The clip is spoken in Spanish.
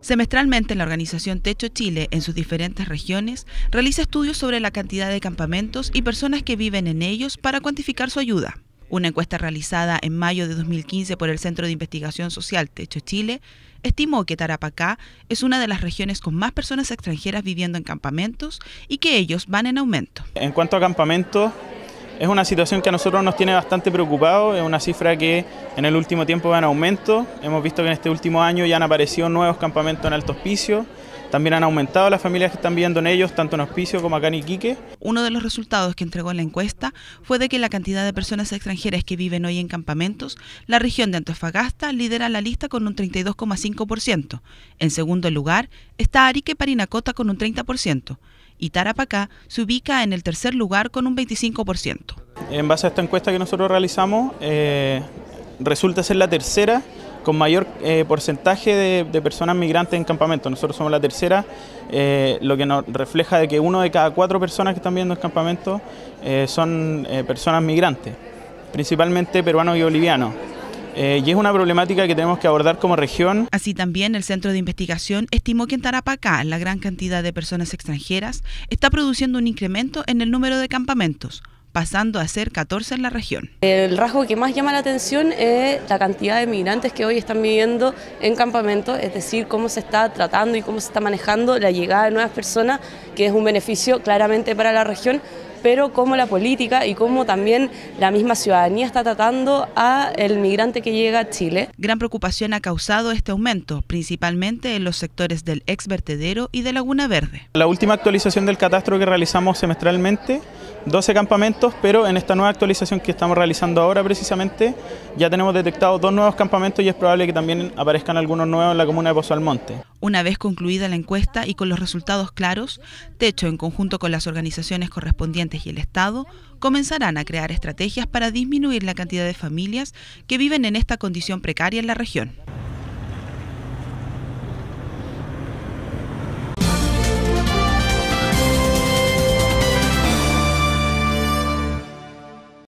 Semestralmente, la organización Techo Chile, en sus diferentes regiones, realiza estudios sobre la cantidad de campamentos y personas que viven en ellos para cuantificar su ayuda. Una encuesta realizada en mayo de 2015 por el Centro de Investigación Social Techo Chile estimó que Tarapacá es una de las regiones con más personas extranjeras viviendo en campamentos y que ellos van en aumento. En cuanto a campamentos, es una situación que a nosotros nos tiene bastante preocupado. es una cifra que en el último tiempo va en aumento, hemos visto que en este último año ya han aparecido nuevos campamentos en alto hospicio, también han aumentado las familias que están viviendo en ellos, tanto en Hospicio como acá en Iquique. Uno de los resultados que entregó la encuesta fue de que la cantidad de personas extranjeras que viven hoy en campamentos, la región de Antofagasta lidera la lista con un 32,5%. En segundo lugar está Arique Parinacota con un 30% y Tarapacá se ubica en el tercer lugar con un 25%. En base a esta encuesta que nosotros realizamos, eh, resulta ser la tercera con mayor eh, porcentaje de, personas migrantes en campamento. Nosotros somos la tercera, eh, lo que nos refleja de que uno de cada cuatro personas que están viendo en campamento son personas migrantes, principalmente peruanos y bolivianos. Eh, y es una problemática que tenemos que abordar como región. Así también el Centro de Investigación estimó que en Tarapacá la gran cantidad de personas extranjeras está produciendo un incremento en el número de campamentos, pasando a ser 14 en la región. El rasgo que más llama la atención es la cantidad de migrantes que hoy están viviendo en campamentos, es decir, cómo se está tratando y cómo se está manejando la llegada de nuevas personas, que es un beneficio claramente para la región, pero cómo la política y cómo también la misma ciudadanía está tratando a el migrante que llega a Chile. Gran preocupación ha causado este aumento, principalmente en los sectores del ex vertedero y de Laguna Verde. La última actualización del catastro que realizamos semestralmente, 12 campamentos, pero en esta nueva actualización que estamos realizando ahora precisamente, ya tenemos detectados dos nuevos campamentos y es probable que también aparezcan algunos nuevos en la comuna de Pozo Almonte. Una vez concluida la encuesta y con los resultados claros, Techo, en conjunto con las organizaciones correspondientes y el Estado, comenzarán a crear estrategias para disminuir la cantidad de familias que viven en esta condición precaria en la región.